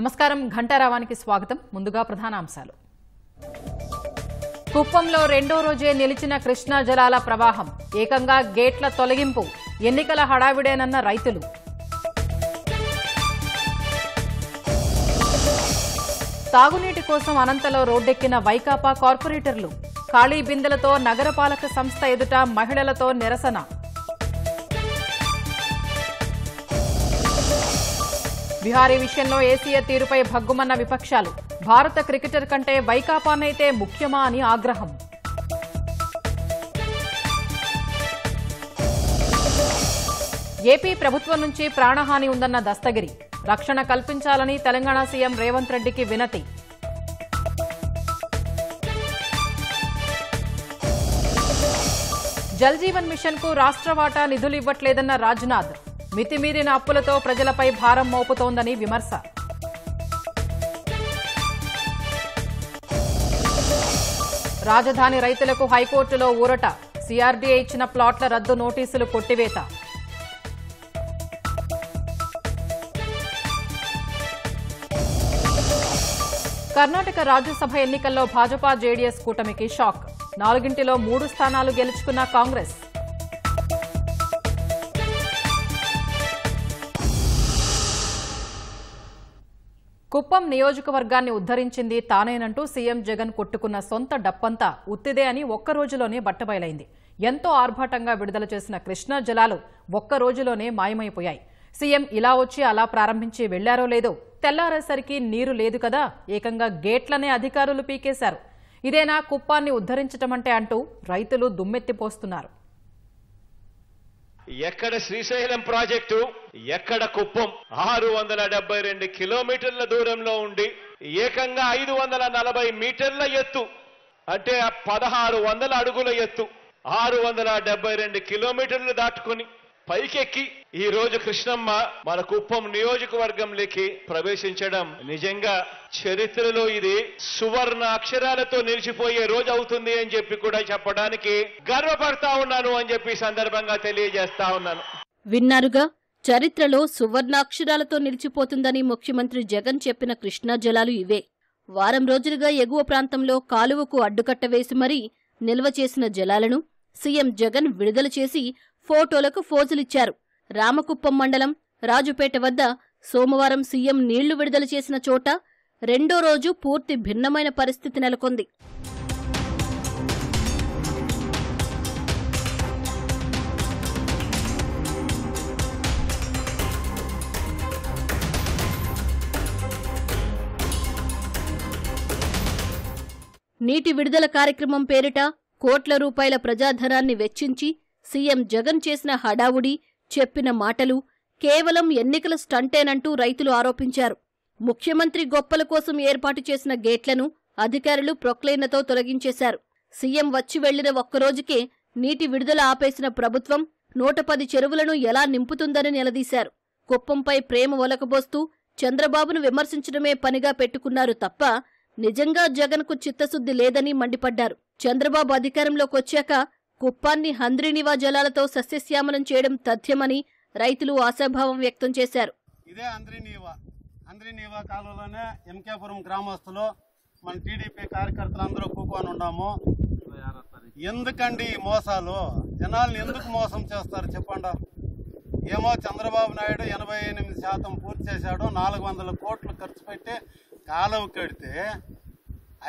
నమస్కారం ఘంటారావానికి స్వాగతం ముందుగా ప్రధానాంశాలు కుప్పంలో రెండో రోజే నిలిచిన కృష్ణా జలాల ప్రవాహం ఏకంగా గేట్ల తొలగింపు ఎన్నికల హడావిడేనన్న రైతులు తాగునీటి కోసం అనంతలో రోడ్డెక్కిన వైకాపా కార్పొరేటర్లు ఖాళీ బిందెలతో నగరపాలక సంస్థ ఎదుట మహిళలతో నిరసన బిహారీ విషయంలో ఏసీఏ తీరుపై భగ్గుమన్న విపక్షాలు భారత క్రికెటర్ కంటే వైకాపానైతే ముఖ్యమా అని ఆగ్రహం ఏపీ ప్రభుత్వం నుంచి ప్రాణహాని ఉందన్న దస్తగిరి రక్షణ కల్పించాలని తెలంగాణ సీఎం రేవంత్ రెడ్డికి వినతి జల్ జీవన్ మిషన్ కు రాష్ట్ర వాటా నిధులు ఇవ్వట్లేదన్న రాజ్నాథ్ మితిమీరిన అప్పులతో ప్రజలపై భారం మోపుతోందని విమర్శ రాజధాని రైతులకు హైకోర్టులో ఊరట సీఆర్డీఏ ఇచ్చిన ప్లాట్ల రద్దు నోటీసులు కొట్టివేత కర్ణాటక రాజ్యసభ ఎన్నికల్లో భాజపా జేడీఎస్ కూటమికి షాక్ నాలుగింటిలో మూడు స్థానాలు గెలుచుకున్న కాంగ్రెస్ కుప్పం నియోజకవర్గాన్ని ఉద్ధరించింది తానేనంటూ సీఎం జగన్ కొట్టుకున్న సొంత డప్పంతా ఉత్తిదే అని ఒక్క రోజులోనే బట్టబయలైంది ఎంతో ఆర్భాటంగా విడుదల చేసిన కృష్ణా జలాలు ఒక్క రోజులోనే మాయమైపోయాయి సీఎం ఇలా వచ్చి అలా ప్రారంభించి వెళ్లారో లేదో తెల్లారేసరికి నీరు లేదు కదా ఏకంగా గేట్లనే అధికారులు పీకేశారు ఇదేనా కుప్పాన్ని ఉద్ధరించటమంటే అంటూ రైతులు దుమ్మెత్తిపోస్తున్నారు ఎక్కడ శ్రీశైలం ప్రాజెక్టు ఎక్కడ కుప్పం ఆరు వందల డెబ్బై రెండు కిలోమీటర్ల దూరంలో ఉండి ఏకంగా ఐదు వందల నలభై మీటర్ల ఎత్తు అంటే పదహారు వందల అడుగుల ఎత్తు ఆరు వందల డెబ్బై రెండు కిలోమీటర్లు దాటుకుని పైకెక్కి ఈ రోజు కృష్ణమ్మ మన కుప్పం నియోజకవర్గంలోకి ప్రవేశించడం నిజంగా చరిత్రలో ఇది సువర్ణ అక్షరాలతో నిలిచిపోయే రోజు అవుతుంది అని చెప్పి కూడా చెప్పడానికి గర్వపడతా ఉన్నాను అని చెప్పి సందర్భంగా తెలియజేస్తా ఉన్నాను విన్నారుగా చరిత్రలో సువర్ణాక్షరాలతో నిలిచిపోతుందని ముఖ్యమంత్రి జగన్ చెప్పిన కృష్ణా జలాలు ఇవే వారం రోజులుగా ఎగువ ప్రాంతంలో కాలువకు అడ్డుకట్ట వేసి మరీ నిల్వ చేసిన జలాలను సీఎం జగన్ విడుదల చేసి ఫోటోలకు ఫోజులిచ్చారు రామకుప్పం మండలం రాజుపేట వద్ద సోమవారం సీఎం నీళ్లు విడుదల చేసిన చోట రెండో రోజు పూర్తి భిన్నమైన పరిస్థితి నెలకొంది నీటి విడుదల కార్యక్రమం పేరిట కోట్ల రూపాయల ప్రజాధనాన్ని వెచ్చించి సీఎం జగన్ చేసిన హడావుడి చెప్పిన మాటలు కేవలం ఎన్నికల స్టంటేనంటూ రైతులు ఆరోపించారు ముఖ్యమంత్రి గొప్పల కోసం ఏర్పాటు చేసిన గేట్లను అధికారులు ప్రొక్లైన్లతో తొలగించేశారు సీఎం వచ్చి వెళ్లిన ఒక్కరోజుకే నీటి విడుదల ఆపేసిన ప్రభుత్వం నూట పది చెరువులను ఎలా నింపుతుందని నిలదీశారు కుప్పంపై ప్రేమ ఒలకబోస్తూ చంద్రబాబును విమర్శించడమే పనిగా పెట్టుకున్నారు తప్ప నిజంగా జగన్కు చిత్తశుద్ధి లేదని మండిపడ్డారు చంద్రబాబు అధికారంలోకి వచ్చాక కుప్పాన్ని హంద్రినివా జలాలతో సస్యశ్యామలం చేయడం తథ్యమని రైతులు ఆశాభావం వ్యక్తం చేశారు ఇదే అంద్రినీవా అంద్రినీవా కాలంలోనే ఎంకేపురం గ్రామస్తులు మన టీడీపీ కార్యకర్తలు అందరూ కూకొని ఉన్నాము ఎందుకండి ఈ మోసాలు జనాలను ఎందుకు మోసం చేస్తారు చెప్పండి ఏమో చంద్రబాబు నాయుడు ఎనభై ఎనిమిది శాతం పూర్తి చేశాడు నాలుగు వందల కోట్లు ఖర్చు పెట్టి కాలువ కడితే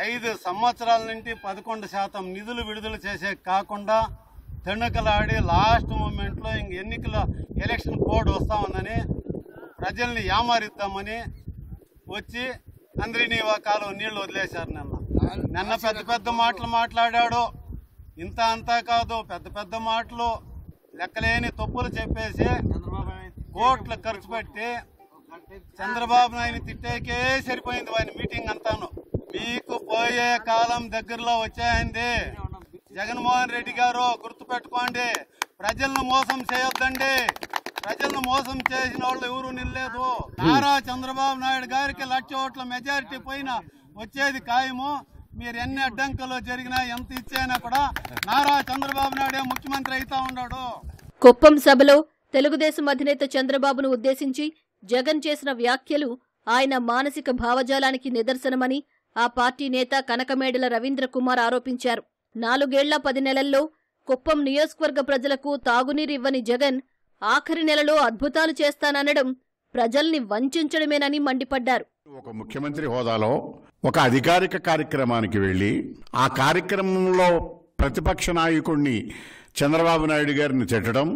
ఐదు సంవత్సరాల నుండి పదకొండు శాతం నిధులు విడుదల చేసే కాకుండా తెణుకలాడి లాస్ట్ మూమెంట్లో ఇంక ఎన్నికల ఎలక్షన్ కోడ్ వస్తా ఉందని ప్రజల్ని ఏమారిద్దామని వచ్చి అందరినీవా కాలువ నీళ్లు వదిలేశారు నిన్న నిన్న పెద్ద పెద్ద మాటలు మాట్లాడాడు ఇంత అంతా కాదు పెద్ద పెద్ద మాటలు లెక్కలేని తప్పులు చెప్పేసి కోట్లు ఖర్చు పెట్టి చంద్రబాబు నాయుడు తిట్టేకే సరిపోయింది వాని మీటింగ్ అంతాను మీకు పోయే కాలం దగ్గరలో వచ్చాయండి జగన్మోహన్ రెడ్డి గారు పెట్టుకోండి ప్రజలను మోసం చేయొద్దండి ప్రజలను మోసం చేసిన వాళ్ళు ఎవరు నిలలేదు నారా చంద్రబాబు నాయుడు గారికి లక్ష ఓట్ల మెజారిటీ పోయిన వచ్చేది ఖాయము మీరు ఎన్ని అడ్డంకులు జరిగినా ఎంత ఇచ్చైనా కూడా నారా చంద్రబాబు నాయుడే ముఖ్యమంత్రి అయితా ఉన్నాడు కుప్పం సభలో తెలుగుదేశం అధినేత చంద్రబాబును ఉద్దేశించి జగన్ చేసిన వ్యాఖ్యలు ఆయన మానసిక భావజాలానికి నిదర్శనమని ఆ పార్టీ నేత కనకమేడల రవీంద్ర కుమార్ ఆరోపించారు నాలుగేళ్ల పది నెలల్లో కుప్పం నియోజకవర్గ ప్రజలకు తాగునీరు ఇవ్వని జగన్ ఆఖరి నెలలో అద్భుతాలు చేస్తాననడం ప్రజల్ని వంచడమేనని మండిపడ్డారు ఒక ముఖ్యమంత్రి హోదాలో ఒక అధికారిక కార్యక్రమానికి వెళ్ళి ఆ కార్యక్రమంలో ప్రతిపక్ష నాయకుడిని చంద్రబాబు నాయుడు గారిని తిట్టడం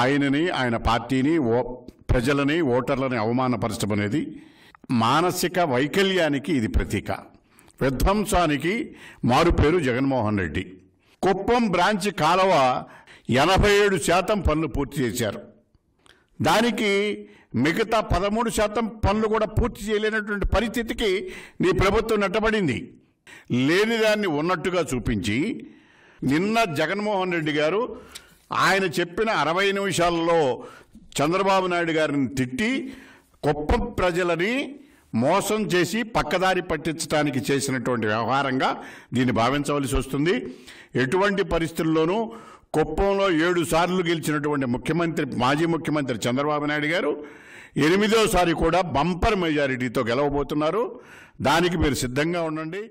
ఆయనని ఆయన పార్టీని ఓ ప్రజలని ఓటర్లని అవమానపరచడం అనేది మానసిక వైకల్యానికి ఇది ప్రతీక విధ్వంసానికి మారుపేరు జగన్మోహన్ రెడ్డి కుప్పం బ్రాంచ్ కాలవ ఎనభై ఏడు శాతం పనులు పూర్తి చేశారు దానికి మిగతా పదమూడు శాతం పనులు కూడా పూర్తి చేయలేనటువంటి పరిస్థితికి నీ ప్రభుత్వం నెట్టబడింది లేని దాన్ని ఉన్నట్టుగా చూపించి నిన్న జగన్మోహన్ రెడ్డి గారు ఆయన చెప్పిన అరవై నిమిషాలలో చంద్రబాబు నాయుడు గారిని తిట్టి కుప్పం ప్రజలని మోసం చేసి పక్కదారి పట్టించడానికి చేసినటువంటి వ్యవహారంగా దీన్ని భావించవలసి వస్తుంది ఎటువంటి పరిస్థితుల్లోనూ కుప్పంలో ఏడు సార్లు గెలిచినటువంటి ముఖ్యమంత్రి మాజీ ముఖ్యమంత్రి చంద్రబాబు నాయుడు గారు ఎనిమిదోసారి కూడా బంపర్ మెజారిటీతో గెలవబోతున్నారు దానికి మీరు సిద్ధంగా ఉండండి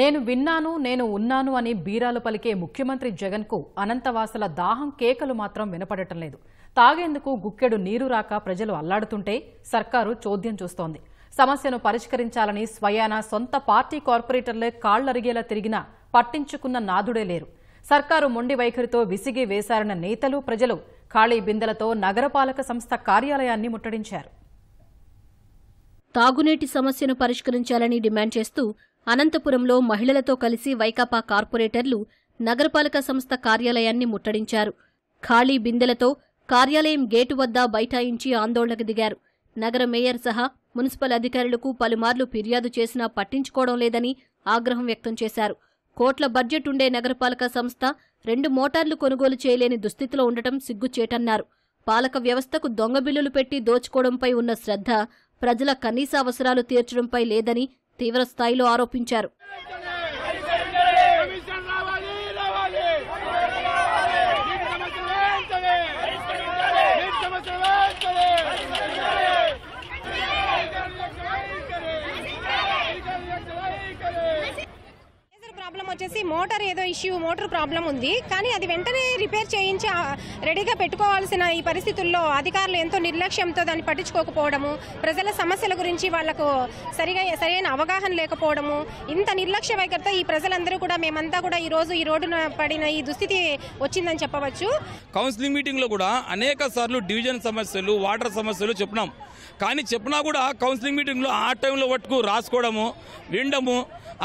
నేను విన్నాను నేను ఉన్నాను అని బీరాలు పలికే ముఖ్యమంత్రి జగన్కు అనంతవాసుల దాహం కేకలు మాత్రం వినపడటం లేదు తాగేందుకు గుక్కెడు నీరు రాక ప్రజలు అల్లాడుతుంటే సర్కారు చోద్యం చూస్తోంది సమస్యను పరిష్కరించాలని స్వయాన సొంత పార్టీ కార్పొరేటర్లే కాళ్లరిగేలా తిరిగినా పట్టించుకున్న నాదుడే లేరు సర్కారు మొండి వైఖరితో విసిగి వేశారన్న నేతలు ప్రజలు ఖాళీ బిందెలతో నగరపాలక సంస్థ కార్యాలయాన్ని ముట్టడించారు తాగునీటి సమస్యను పరిష్కరించాలని డిమాండ్ చేస్తూ అనంతపురంలో మహిళలతో కలిసి వైకాపా కార్పొరేటర్లు నగరపాలక సంస్థ కార్యాలయాన్ని ముట్టడించారు ఖాళీ బిందెలతో కార్యాలయం గేటు వద్ద బైఠాయించి ఆందోళనకు దిగారు నగర మేయర్ సహా మున్సిపల్ అధికారులకు పలుమార్లు ఫిర్యాదు చేసినా పట్టించుకోవడం లేదని ఆగ్రహం వ్యక్తం చేశారు కోట్ల బడ్జెట్ ఉండే నగరపాలక సంస్థ రెండు మోటార్లు కొనుగోలు చేయలేని దుస్థితిలో ఉండటం సిగ్గుచేటన్నారు పాలక వ్యవస్థకు దొంగ బిల్లులు పెట్టి దోచుకోవడంపై ఉన్న శ్రద్ధ ప్రజల కనీస అవసరాలు తీర్చడంపై లేదని తీవ్రస్థాయిలో ఆరోపించారు మోటార్ ఏదో ఇష్యూ మోటార్ ప్రాబ్లం ఉంది కానీ అది వెంటనే రిపేర్ చేయించి రెడీగా పెట్టుకోవాల్సిన ఈ పరిస్థితుల్లో అధికారులు ఎంతో నిర్లక్ష్యంతో దాన్ని పట్టించుకోకపోవడము ప్రజల సమస్యల గురించి వాళ్లకు సరిగా సరైన అవగాహన లేకపోవడము ఇంత నిర్లక్ష్య వైఖరితో ఈ ప్రజలందరూ కూడా మేమంతా కూడా ఈ రోజు ఈ రోడ్డున పడిన ఈ దుస్థితి వచ్చిందని చెప్పవచ్చు కౌన్సిలింగ్ మీటింగ్ లో కూడా అనేక సార్లు డివిజన్ సమస్యలు వాటర్ సమస్యలు చెప్పినాం కానీ చెప్పినా కూడా కౌన్సిలింగ్ మీటింగ్లో ఆ టైంలో పట్టుకు రాసుకోవడము వినడము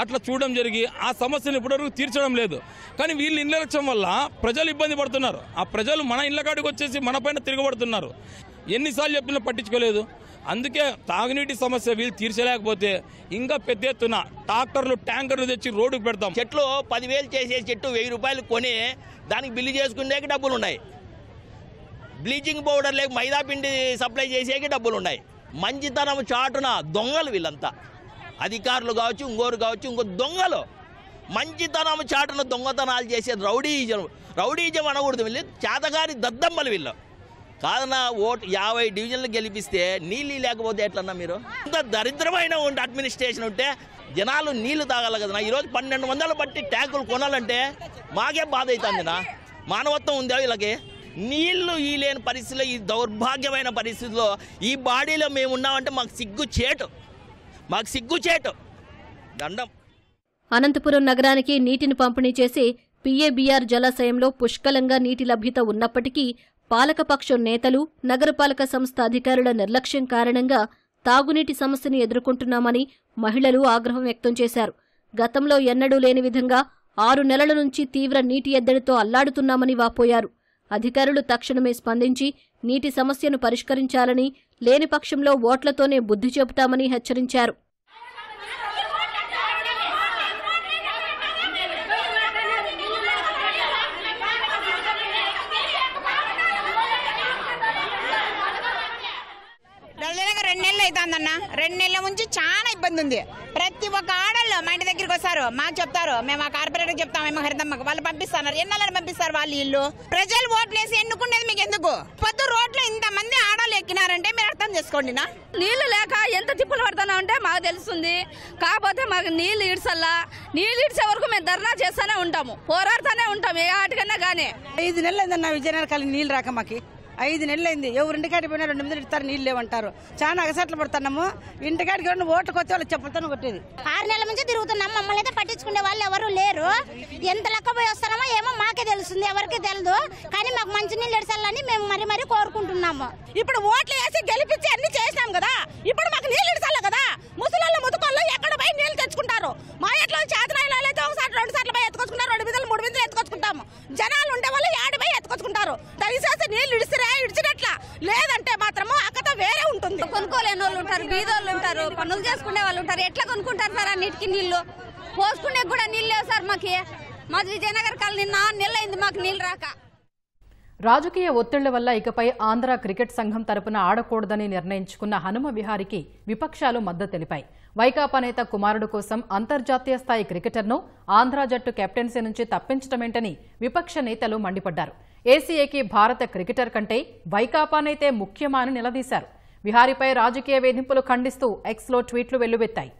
అట్లా చూడడం జరిగి ఆ సమస్యను ఇప్పటివరకు తీర్చడం లేదు కానీ వీళ్ళు ఇండ్లక్షం వల్ల ప్రజలు ఇబ్బంది పడుతున్నారు ఆ ప్రజలు మన ఇళ్ళ కాడికి వచ్చేసి మన పైన తిరగబడుతున్నారు ఎన్నిసార్లు చెప్పినా పట్టించుకోలేదు అందుకే తాగునీటి సమస్య వీళ్ళు తీర్చలేకపోతే ఇంకా పెద్ద ఎత్తున ట్రాక్టర్లు ట్యాంకర్లు తెచ్చి రోడ్డుకు పెడతాం చెట్లు పదివేలు చేసే చెట్టు వెయ్యి రూపాయలు కొని దానికి బిల్లు చేసుకునేకి డబ్బులు ఉన్నాయి బ్లీచింగ్ పౌడర్ లేక మైదా పిండి సప్లై చేసేకి డబ్బులు ఉన్నాయి మంచితనం చాటున దొంగలు వీళ్ళంతా అధికారులు కావచ్చు ఇంకోరు కావచ్చు ఇంకో దొంగలు మంచితనం చాటును దొంగతనాలు చేసే రౌడీజం రౌడీజం అనకూడదు వీళ్ళు చేతగాని దద్దమ్మలు వీళ్ళు కాదన్నా ఓటు యాభై డివిజన్లు గెలిపిస్తే నీళ్ళు లేకపోతే ఎట్లన్నా మీరు ఇంత దరిద్రమైన ఉంటే అడ్మినిస్ట్రేషన్ ఉంటే జనాలు నీళ్లు తాగాలి కదనా ఈరోజు పన్నెండు వందలు బట్టి ట్యాంకులు కొనాలంటే మాకే బాధ అవుతుందినా మానవత్వం ఉందా వీళ్ళకి నీళ్లు ఈ లేని పరిస్థితిలో ఈ దౌర్భాగ్యమైన పరిస్థితిలో ఈ బాడీలో మేము ఉన్నామంటే మాకు సిగ్గు చేటు మాకు సిగ్గు చేటు దండం అనంతపురం నగరానికి నీటిని పంపిణీ చేసే పీఏబీఆర్ జలాశయంలో పుష్కలంగా నీటి లభ్యత ఉన్నప్పటికీ పాలకపక్షం నేతలు నగరపాలక సంస్థ అధికారుల నిర్లక్ష్యం కారణంగా తాగునీటి సమస్యను ఎదుర్కొంటున్నామని మహిళలు ఆగ్రహం వ్యక్తం చేశారు గతంలో ఎన్నడూ లేని విధంగా ఆరు నెలల నుంచి తీవ్ర నీటి ఎద్దడితో అల్లాడుతున్నామని వాపోయారు అధికారులు తక్షణమే స్పందించి నీటి సమస్యను పరిష్కరించాలని లేని పక్షంలో ఓట్లతోనే బుద్ధి చెబుతామని హెచ్చరించారు అవుతుందన్న రెండు నెలల నుంచి చాలా ఇబ్బంది ఉంది ప్రతి ఒక్క ఆడళ్ళు మా ఇంటి దగ్గరికి వస్తారు మాకు చెప్తారు మేము ఆ కార్పొరేటర్ చెప్తాం మేము హరితమ్మకు వాళ్ళు పంపిస్తున్నారు ఎన్నాలని పంపిస్తారు వాళ్ళు ఇల్లు ప్రజలు ఓట్లేసి ఎన్నుకునేది మీకు ఎందుకు పొద్దు రోడ్లు మంది ఆడలు ఎక్కినారంటే మీరు అర్థం చేసుకోండి నా నీళ్లు లేక ఎంత తిప్పులు పడుతున్నా అంటే మాకు తెలుస్తుంది కాకపోతే మాకు నీళ్లు ఈడ్చల్లా నీళ్లు ఈడ్చే వరకు మేము ధర్నా చేస్తూనే ఉంటాము పోరాడుతూనే ఉంటాము ఏ ఆటకన్నా కానీ ఐదు నెలలు ఏదన్నా విజయనగరం నీళ్ళు రాక మాకు ఐదు నెలలైంది ఎవరు ఇంటికాడికి పోయినా రెండు మంది ఇస్తారు నీళ్ళు లేవంటారు చాలా అగసట్లు పడుతున్నాము ఇంటికాడికి రెండు ఓట్లు కొత్త వాళ్ళు చెప్పులతో కొట్టేది ఆరు నెలల నుంచి తిరుగుతున్నాం మమ్మల్ని అయితే పట్టించుకునే వాళ్ళు ఎవరు లేరు ఎంత లెక్క పోయి వస్తున్నామో ఏమో మాకే తెలుస్తుంది ఎవరికి తెలియదు కానీ మాకు మంచి నీళ్ళు ఎడసాలని మేము మరి మరి కోరుకుంటున్నాము ఇప్పుడు ఓట్లు వేసి గెలిపించి అన్ని చేసినాం కదా ఇప్పుడు మాకు నీళ్ళు ఇడసాలి కదా ముసలాళ్ళ ముతుకోళ్ళు ఎక్కడ పోయి నీళ్ళు తెచ్చుకుంటారు మా ఎట్లా చేతన కొనుక్కోలేని వాళ్ళు ఉంటారు బీదోళ్ళు ఉంటారు పనులు చేసుకునే వాళ్ళు ఉంటారు ఎట్లా కొనుక్కుంటారు సార్ అన్నిటికి నీళ్లు పోసుకునే కూడా నీళ్ళు లేవు సార్ మాకి మాది విజయనగర్ కాలనీ నాలుగు అయింది మాకు నీళ్ళు రాక రాజకీయ ఒత్తిళ్ల వల్ల ఇకపై ఆంధ్ర క్రికెట్ సంఘం తరపున ఆడకూడదని నిర్ణయించుకున్న హనుమ విహారికి విపక్షాలు మద్దతు తెలిపాయి వైకాపా నేత కుమారుడు కోసం అంతర్జాతీయ స్థాయి క్రికెటర్ను ఆంధ్ర జట్టు కెప్టెన్సీ నుంచి తప్పించడమేంటని విపక్ష నేతలు మండిపడ్డారు ఏసీఏకి భారత క్రికెటర్ కంటే వైకాపానైతే ముఖ్యమా అని నిలదీశారు విహారీపై రాజకీయ వేధింపులు ఖండిస్తూ ఎక్స్లో ట్వీట్లు వెల్లువెత్తాయి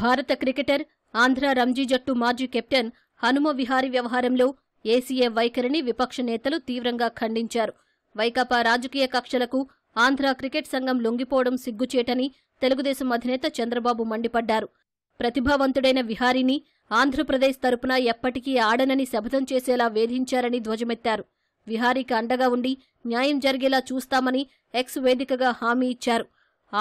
భారత క్రికెటర్ ఆంధ్ర రంజీ జట్టు మాజీ కెప్టెన్ హనుమ విహారీ వ్యవహారంలో ఏసీఏ వైఖరిని విపక్ష నేతలు తీవ్రంగా ఖండించారు వైకాపా రాజకీయ కక్షలకు ఆంధ్ర క్రికెట్ సంఘం లొంగిపోవడం సిగ్గుచేటని తెలుగుదేశం అధినేత చంద్రబాబు మండిపడ్డారు ప్రతిభావంతుడైన విహారీని ఆంధ్రప్రదేశ్ తరపున ఎప్పటికీ ఆడనని శపథం చేసేలా వేధించారని ధ్వజమెత్తారు విహారీకి అండగా ఉండి న్యాయం జరిగేలా చూస్తామని ఎక్స్ వేదికగా హామీ ఇచ్చారు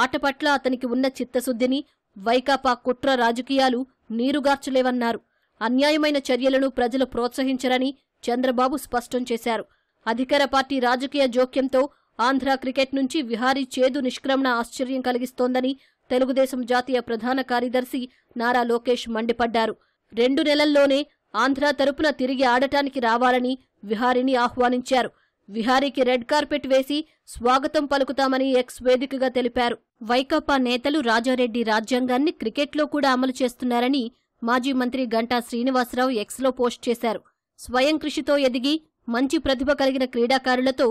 ఆట పట్ల అతనికి ఉన్న చిత్తశుద్ధిని వైకాపా కుట్ర రాజకీయాలు నీరుగార్చలేవన్నారు అన్యాయమైన చర్యలను ప్రజలు ప్రోత్సహించరని చంద్రబాబు స్పష్టం చేశారు అధికార పార్టీ రాజకీయ జోక్యంతో ఆంధ్ర క్రికెట్ నుంచి విహారీ చేదు నిష్క్రమణ ఆశ్చర్యం కలిగిస్తోందని తెలుగుదేశం జాతీయ ప్రధాన కార్యదర్శి నారా లోకేష్ మండిపడ్డారు రెండు నెలల్లోనే ఆంధ్ర తరపున తిరిగి ఆడటానికి రావాలని విహారీని ఆహ్వానించారు విహారీకి రెడ్ కార్పెట్ వేసి స్వాగతం పలుకుతామని ఎక్స్ వేదికగా తెలిపారు వైకాపా నేతలు రాజారెడ్డి రాజ్యాంగాన్ని క్రికెట్లో కూడా అమలు చేస్తున్నారని మాజీ మంత్రి గంటా శ్రీనివాసరావు ఎక్స్లో పోస్ట్ చేశారు స్వయం కృషితో ఎదిగి మంచి ప్రతిభ కలిగిన క్రీడాకారులతో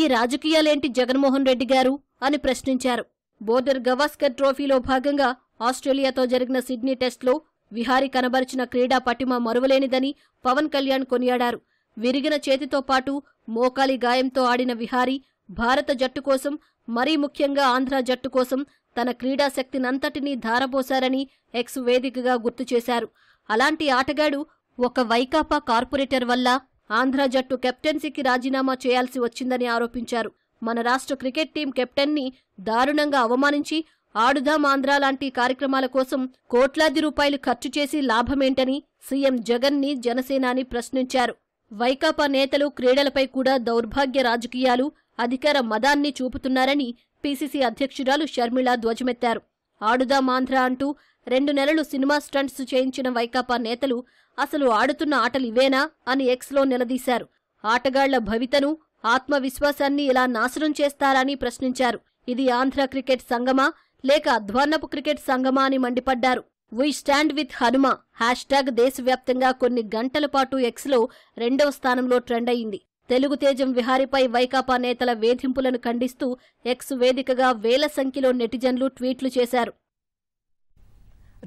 ఈ రాజకీయాలేంటి జగన్మోహన్ రెడ్డి గారు అని ప్రశ్నించారు బోర్డర్ గవాస్కర్ ట్రోఫీలో భాగంగా ఆస్ట్రేలియాతో జరిగిన సిడ్నీ టెస్ట్లో విహారీ కనబరిచిన క్రీడా పటిమ మరువలేనిదని పవన్ కళ్యాణ్ కొనియాడారు విరిగిన చేతితో పాటు మోకాలి గాయంతో ఆడిన విహారీ భారత జట్టు కోసం మరీ ముఖ్యంగా ఆంధ్ర జట్టు కోసం తన క్రీడాశక్తినంతటినీ ధారపోశారని ఎక్స్ వేదికగా గుర్తు చేశారు అలాంటి ఆటగాడు ఒక వైకాపా కార్పొరేటర్ వల్ల ఆంధ్ర జట్టు కెప్టెన్సీకి రాజీనామా చేయాల్సి వచ్చిందని ఆరోపించారు మన రాష్ట్ర క్రికెట్ టీం కెప్టెన్ని దారుణంగా అవమానించి ఆడుదాం ఆంధ్ర లాంటి కార్యక్రమాల కోసం కోట్లాది రూపాయలు ఖర్చు చేసి లాభమేంటని సీఎం జగన్ని జనసేనాని ప్రశ్నించారు వైకాపా నేతలు క్రీడలపై కూడా దౌర్భాగ్య రాజకీయాలు అధికార మదాన్ని చూపుతున్నారని పీసీసీ అధ్యక్షురాలు షర్మిళ ధ్వజమెత్తారు మాంధ్ర అంటూ రెండు నెలలు సినిమా స్టంట్స్ చేయించిన వైకాపా నేతలు అసలు ఆడుతున్న ఆటలు ఇవేనా అని ఎక్స్లో నిలదీశారు ఆటగాళ్ల భవితను ఆత్మవిశ్వాసాన్ని ఇలా నాశనం చేస్తారని ప్రశ్నించారు ఇది ఆంధ్ర క్రికెట్ సంగమా లేక అధ్వాన్నపు క్రికెట్ సంగమా అని మండిపడ్డారు we stand with Hanuma hashtag దేశవ్యాప్తంగా కొన్ని గంటల పాటు ఎక్స్లో రెండవ స్థానంలో ట్రెండ్ అయింది తెలుగు తేజం విహారీపై వైకాపా నేతల వేధింపులను ఖండిస్తూ ఎక్స్ వేదికగా వేల సంఖ్యలో నెటిజన్లు ట్వీట్లు చేశారు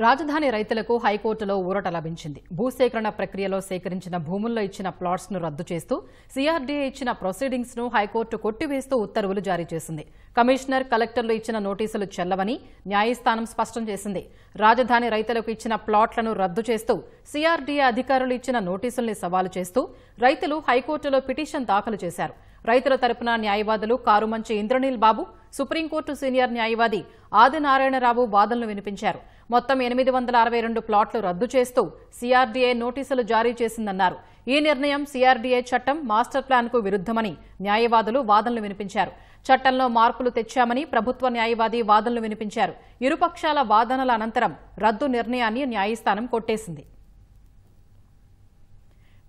రాజధాని రైతులకు హైకోర్టులో ఊరట లభించింది భూసేకరణ ప్రక్రియలో సేకరించిన భూముల్లో ఇచ్చిన ప్లాట్స్ ను రద్దు చేస్తూ సీఆర్డీఏ ఇచ్చిన ప్రొసీడింగ్స్ ను హైకోర్టు కొట్టివేస్తూ ఉత్తర్వులు జారీ చేసింది కమిషనర్ కలెక్టర్లు ఇచ్చిన నోటీసులు చెల్లవని న్యాయస్థానం స్పష్టం చేసింది రాజధాని రైతులకు ఇచ్చిన ప్లాట్లను రద్దు చేస్తూ సీఆర్డీఏ అధికారులు ఇచ్చిన నోటీసుల్ని సవాలు చేస్తూ రైతులు హైకోర్టులో పిటిషన్ దాఖలు చేశారు రైతుల తరపున న్యాయవాదులు కారుమంచి ఇంద్రనీల్ బాబు సుప్రీంకోర్టు సీనియర్ న్యాయవాది ఆదినారాయణరావు వాదనలు వినిపించారు మొత్తం ఎనిమిది వందల అరవై రెండు ప్లాట్లు రద్దు చేస్తూ సీఆర్డీఏ నోటీసులు జారీ చేసిందన్నారు ఈ నిర్ణయం సీఆర్డీఏ చట్టం మాస్టర్ ప్లాన్కు విరుద్దమని న్యాయవాదులు వాదనలు వినిపించారు చట్టంలో మార్పులు తెచ్చామని ప్రభుత్వ న్యాయవాది వాదనలు వినిపించారు ఇరుపక్షాల వాదనల అనంతరం రద్దు నిర్ణయాన్ని న్యాయస్థానం కొట్టేసింది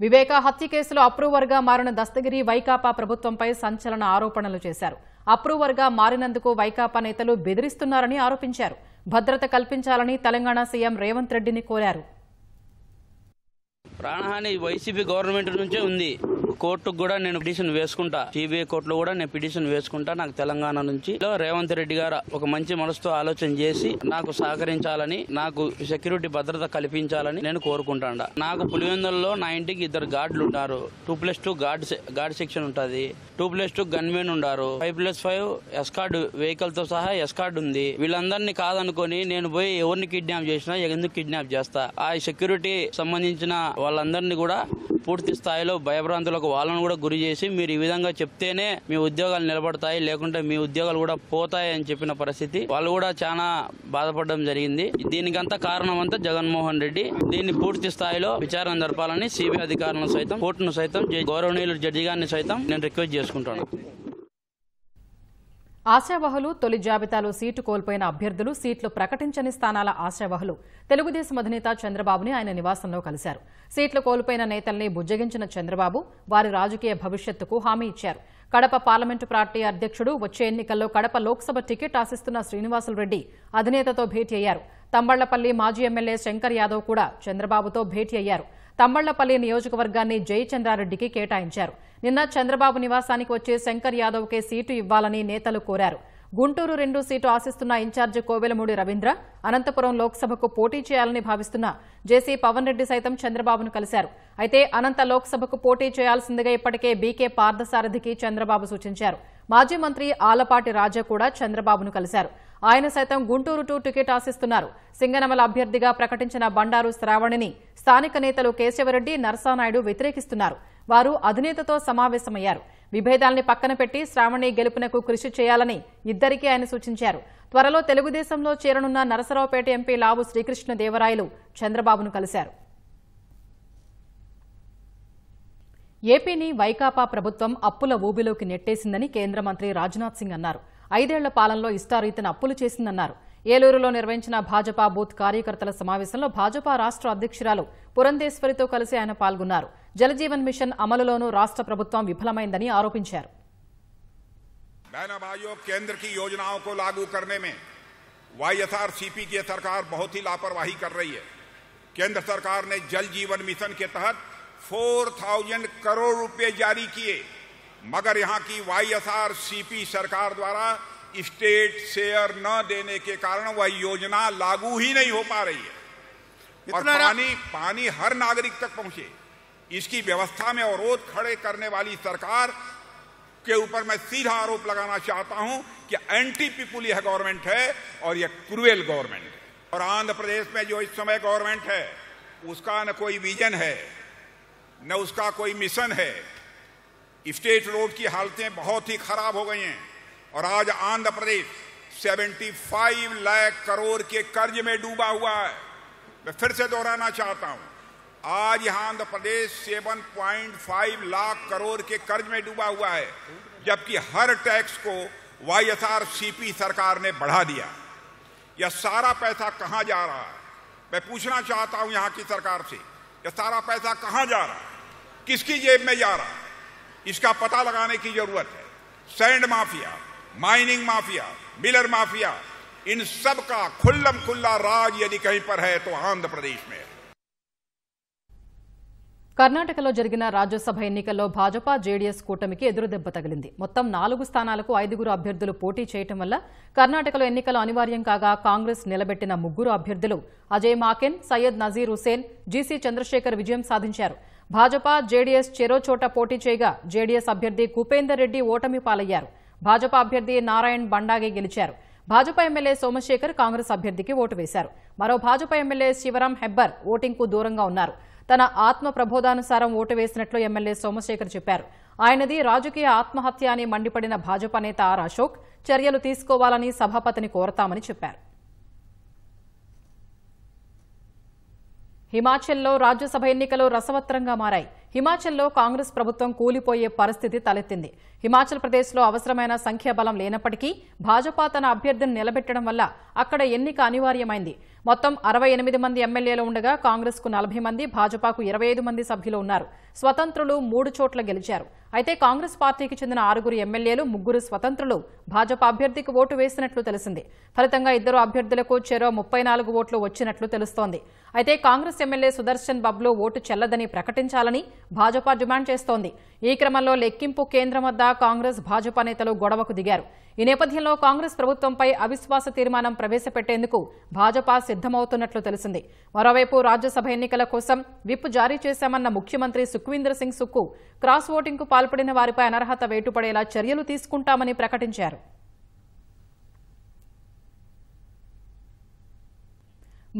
వివేకా హత్య కేసులో అప్రూవర్గా మారిన దస్తగిరి వైకాపా ప్రభుత్వంపై సంచలన ఆరోపణలు చేశారు అప్రూవర్గా మారినందుకు వైకాపా నేతలు బెదిరిస్తున్నారని ఆరోపించారు భద్రత కల్పించాలని తెలంగాణ సీఎం రేవంత్ రెడ్డిని కోరారు ప్రాణహాని వైసీపీ గవర్నమెంట్ నుంచే ఉంది కోర్టుకు కూడా నేను పిటిషన్ వేసుకుంటా సిబిఐ కోర్టులో కూడా నేను పిటిషన్ వేసుకుంటా నాకు తెలంగాణ నుంచి రేవంత్ రెడ్డి గారు ఒక మంచి మనసుతో ఆలోచన చేసి నాకు సహకరించాలని నాకు సెక్యూరిటీ భద్రత కల్పించాలని నేను కోరుకుంటాను నాకు పులివెందులలో నా ఇంటికి ఇద్దరు గార్డులు ఉంటారు two plus two guard guard section ఉంటుంది two plus two gunmen ఉండారు five plus five escort vehicle తో సహా ఎస్కార్డ్ ఉంది వీళ్ళందరినీ కాదనుకొని నేను పోయి ఎవరిని కిడ్నాప్ చేసినా ఎందుకు కిడ్నాప్ చేస్తా ఆ సెక్యూరిటీ సంబంధించిన వాళ్ళందరినీ కూడా పూర్తి స్థాయిలో భయభ్రాంతులకు వాళ్ళను కూడా గురి చేసి మీరు ఈ విధంగా చెప్తేనే మీ ఉద్యోగాలు నిలబడతాయి లేకుంటే మీ ఉద్యోగాలు కూడా పోతాయి అని చెప్పిన పరిస్థితి వాళ్ళు కూడా చాలా బాధపడడం జరిగింది దీనికంతా కారణం అంతా జగన్మోహన్ రెడ్డి దీన్ని పూర్తి స్థాయిలో విచారణ జరపాలని సిబిఐ అధికారులను సైతం కోర్టును సైతం గౌరవనీయులు జడ్జి గారిని సైతం నేను రిక్వెస్ట్ చేసుకుంటాను ఆశావహులు తొలి జాబితాలో సీటు కోల్పోయిన అభ్యర్థులు సీట్లు ప్రకటించని స్థానాల ఆశావహులు తెలుగుదేశం అధినేత చంద్రబాబుని ఆయన నివాసంలో కలిశారు సీట్లు కోల్పోయిన నేతల్ని బుజ్జగించిన చంద్రబాబు వారి రాజకీయ భవిష్యత్తుకు హామీ ఇచ్చారు కడప పార్లమెంటు పార్టీ అధ్యక్షుడు వచ్చే ఎన్నికల్లో కడప లోక్సభ టికెట్ ఆశిస్తున్న శ్రీనివాసులరెడ్డి అధినేతతో భేటీ అయ్యారు తంబళ్లపల్లి మాజీ ఎమ్మెల్యే శంకర్ యాదవ్ కూడా చంద్రబాబుతో భేటీ అయ్యారు తమ్మళ్లపల్లి నియోజకవర్గాన్ని జయచంద్రారెడ్డికి కేటాయించారు నిన్న చంద్రబాబు నివాసానికి వచ్చే శంకర్ యాదవ్కే సీటు ఇవ్వాలని నేతలు కోరారు గుంటూరు రెండు సీటు ఆశిస్తున్న ఇన్ఛార్జ్ కోవెలమూడి రవీంద్ర అనంతపురం లోక్సభకు పోటీ చేయాలని భావిస్తున్న జేసీ పవన్ రెడ్డి సైతం చంద్రబాబును కలిశారు అయితే అనంత లోక్సభకు పోటీ చేయాల్సిందిగా ఇప్పటికే బీకే పార్థసారథికి చంద్రబాబు సూచించారు మాజీ మంత్రి ఆలపాటి రాజా కూడా చంద్రబాబును కలిశారు ఆయన సైతం గుంటూరు టూ టికెట్ ఆశిస్తున్నారు సింగనమల అభ్యర్థిగా ప్రకటించిన బండారు శ్రావణిని స్థానిక నేతలు కేశవరెడ్డి నరసానాయుడు వ్యతిరేకిస్తున్నారు వారు అధినేతతో సమావేశమయ్యారు విభేదాల్ని పక్కన పెట్టి శ్రావణి గెలుపునకు కృషి చేయాలని ఇద్దరికీ ఆయన సూచించారు త్వరలో తెలుగుదేశంలో చేరనున్న నరసరావుపేట ఎంపీ లావు శ్రీకృష్ణదేవరాయలు చంద్రబాబును కలిశారు ఏపీని వైకాపా ప్రభుత్వం అప్పుల ఊబిలోకి నెట్టేసిందని కేంద్ర మంత్రి రాజ్నాథ్ సింగ్ అన్నారు ఐదేళ్ల పాలనలో ఇస్తారీతన అప్పులు చేసిందన్నారు ఏలూరులో నిర్వహించిన భాజపా బూత్ కార్యకర్తల సమావేశంలో భాజపా రాష్ట్ర అధ్యక్షురాలు పురంధేశ్వరితో కలిసి ఆయన పాల్గొన్నారు జలజీవన్ మిషన్ అమలులోనూ రాష్ట్ర ప్రభుత్వం విఫలమైందని ఆరోపించారు लापरवाही कर रही है केंद्र सरकार ने जल जीवन मिशन के तहत 4000 करोड़ रुपए जारी किए मगर यहां की वाईएसआर सीपी सरकार द्वारा स्टेट शेयर न देने के कारण वह योजना लागू ही नहीं हो पा रही है और पानी पानी हर नागरिक तक पहुंचे इसकी व्यवस्था में अवरोध खड़े करने वाली सरकार के ऊपर मैं सीधा आरोप लगाना चाहता हूं कि एंटी पीपुल यह गवर्नमेंट है और यह क्रुएल गवर्नमेंट है और आंध्र प्रदेश में जो इस समय गवर्नमेंट है उसका न कोई विजन है न उसका कोई मिशन है स्टेट रोड की हालतें बहुत ही खराब हो गई हैं और आज आंध्र प्रदेश 75 लाख करोड़ के कर्ज में डूबा हुआ है मैं फिर से दोहराना चाहता हूं आज यहां आंध्र प्रदेश 7.5 लाख करोड़ के कर्ज में डूबा हुआ है जबकि हर टैक्स को वाई सरकार ने बढ़ा दिया यह सारा पैसा कहां जा रहा है मैं पूछना चाहता हूं यहां की सरकार से ये सारा पैसा कहां जा रहा है किसकी जेब में जा रहा है इसका पता लगाने की जरूरत है sand mafia mining mafia miller mafia इन सब का खुल्लम खुल्ला राज यदि कहीं पर है तो आंध्र प्रदेश में है కర్ణాటకలో జరిగిన రాజ్యసభ ఎన్నికల్లో భాజపా జేడీఎస్ కూటమికి ఎదురుదెబ్బ తగిలింది మొత్తం నాలుగు స్థానాలకు ఐదుగురు అభ్యర్థులు పోటీ చేయటం వల్ల కర్ణాటకలో ఎన్నికలు అనివార్యం కాగా కాంగ్రెస్ నిలబెట్టిన ముగ్గురు అభ్యర్థులు అజయ్ మాకెన్ సయ్యద్ నజీర్ హుసేన్ జీసీ చంద్రశేఖర్ విజయం సాధించారు భాజపా జేడీఎస్ చెరోచోట పోటీ చేయగా జేడీఎస్ అభ్యర్థి కుపేందర్ రెడ్డి ఓటమి పాలయ్యారు భాజపా అభ్యర్థి నారాయణ్ బండాగే గెలిచారు భాజపా ఎమ్మెల్యే సోమశేఖర్ కాంగ్రెస్ అభ్యర్థికి ఓటు వేశారు మరో భాజపా ఎమ్మెల్యే శివరాం హెబ్బర్ ఓటింగ్కు దూరంగా ఉన్నారు తన ఆత్మ ప్రబోధానుసారం ఓటు వేసినట్లు ఎమ్మెల్యే సోమశేఖర్ చెప్పారు ఆయనది రాజకీయ ఆత్మహత్య అని మండిపడిన భాజపా నేత ఆర్ అశోక్ చర్యలు తీసుకోవాలని సభాపతిని కోరతామని చెప్పారు హిమాచల్లో రాజ్యసభ ఎన్నికలు రసవత్రంగా మారాయి హిమాచల్లో కాంగ్రెస్ ప్రభుత్వం కూలిపోయే పరిస్థితి తలెత్తింది హిమాచల్ ప్రదేశ్లో అవసరమైన సంఖ్యాబలం లేనప్పటికీ భాజపా తన అభ్యర్థిని నిలబెట్టడం వల్ల అక్కడ ఎన్నిక అనివార్యమైంది మొత్తం అరవై ఎనిమిది మంది ఎమ్మెల్యేలు ఉండగా కాంగ్రెస్కు నలభై మంది భాజపాకు ఇరవై ఐదు మంది సభ్యులు ఉన్నారు స్వతంత్రులు మూడు చోట్ల గెలిచారు అయితే కాంగ్రెస్ పార్టీకి చెందిన ఆరుగురు ఎమ్మెల్యేలు ముగ్గురు స్వతంత్రులు భాజపా అభ్యర్థికి ఓటు వేసినట్లు తెలిసింది ఫలితంగా ఇద్దరు అభ్యర్థులకు చెరో ముప్పై నాలుగు ఓట్లు వచ్చినట్లు తెలుస్తోంది అయితే కాంగ్రెస్ ఎమ్మెల్యే సుదర్శన్ బబ్లో ఓటు చెల్లదని ప్రకటించాలని భాజపా డిమాండ్ చేస్తోంది ఈ క్రమంలో లెక్కింపు కేంద్రం వద్ద కాంగ్రెస్ భాజపా నేతలు గొడవకు దిగారు ఈ నేపథ్యంలో కాంగ్రెస్ ప్రభుత్వంపై అవిశ్వాస తీర్మానం ప్రవేశపెట్టేందుకు భాజపా సిద్దమవుతున్నట్లు తెలిసింది మరోవైపు రాజ్యసభ ఎన్నికల కోసం విప్ జారీ చేశామన్న ముఖ్యమంత్రి సుఖ్వీందర్ సింగ్ సుక్కు క్రాస్ ఓటింగ్కు పాల్పడిన వారిపై అనర్హత వేటుపడేలా చర్యలు తీసుకుంటామని ప్రకటించారు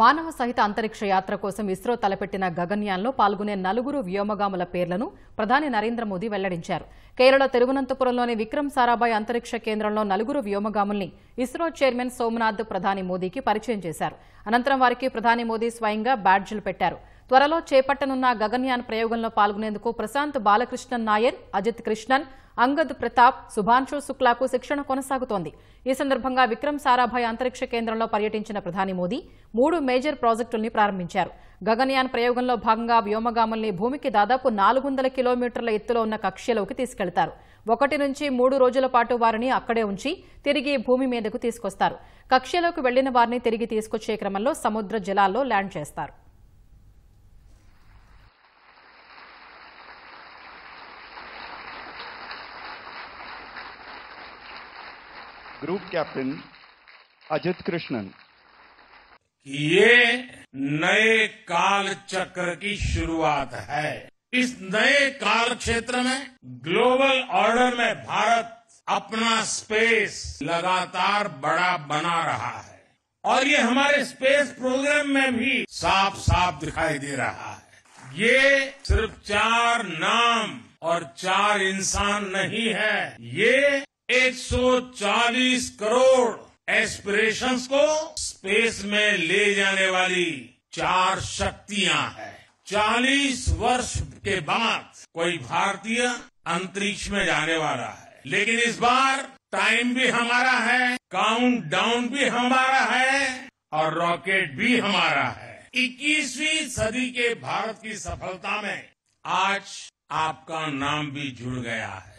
మానవ సహిత అంతరిక్ష యాత్ర కోసం ఇస్రో తలపెట్టిన గగన్యాన్లో పాల్గొనే నలుగురు వ్యోమగాముల పేర్లను ప్రధాని నరేంద్ర మోదీ వెల్లడించారు కేరళ తిరువనంతపురంలోని విక్రమ్ సారాభాయ్ అంతరిక్ష కేంద్రంలో నలుగురు వ్యోమగాముల్ని ఇస్రో చైర్మన్ సోమనాథ్ ప్రధాని మోదీకి పరిచయం చేశారు అనంతరం వారికి ప్రధాని మోదీ స్వయంగా బ్యాడ్జిలు పెట్టారు త్వరలో చేపట్టనున్న గగన్యాన్ ప్రయోగంలో పాల్గొనేందుకు ప్రశాంత్ బాలకృష్ణన్ నాయర్ అజిత్ కృష్ణన్ అంగద్ ప్రతాప్ సుభాన్షు శుక్లాకు శిక్షణ కొనసాగుతోంది ఈ సందర్భంగా విక్రమ్ సారాభాయ్ అంతరిక్ష కేంద్రంలో పర్యటించిన ప్రధాని మోదీ మూడు మేజర్ ప్రాజెక్టుల్ని ప్రారంభించారు గగన్యాన్ ప్రయోగంలో భాగంగా వ్యోమగాముల్ని భూమికి దాదాపు నాలుగు వందల కిలోమీటర్ల ఎత్తులో ఉన్న కక్ష్యలోకి తీసుకెళ్తారు ఒకటి నుంచి మూడు రోజుల పాటు వారిని అక్కడే ఉంచి తిరిగి భూమి మీదకు తీసుకొస్తారు కక్ష్యలోకి వెళ్లిన వారిని తిరిగి తీసుకొచ్చే క్రమంలో సముద్ర జలాల్లో ల్యాండ్ చేస్తారు ग्रुप कैप्टन अजित कृष्णन ये नए काल चक्र की शुरुआत है इस नए काल क्षेत्र में ग्लोबल ऑर्डर में भारत अपना स्पेस लगातार बड़ा बना रहा है और ये हमारे स्पेस प्रोग्राम में भी साफ साफ दिखाई दे रहा है ये सिर्फ चार नाम और चार इंसान नहीं है ये 140 करोड़ एस्पिरेशंस को स्पेस में ले जाने वाली चार शक्तियां हैं 40 वर्ष के बाद कोई भारतीय अंतरिक्ष में जाने वाला है लेकिन इस बार टाइम भी हमारा है काउंटडाउन भी हमारा है और रॉकेट भी हमारा है 21वीं सदी के भारत की सफलता में आज आपका नाम भी जुड़ गया है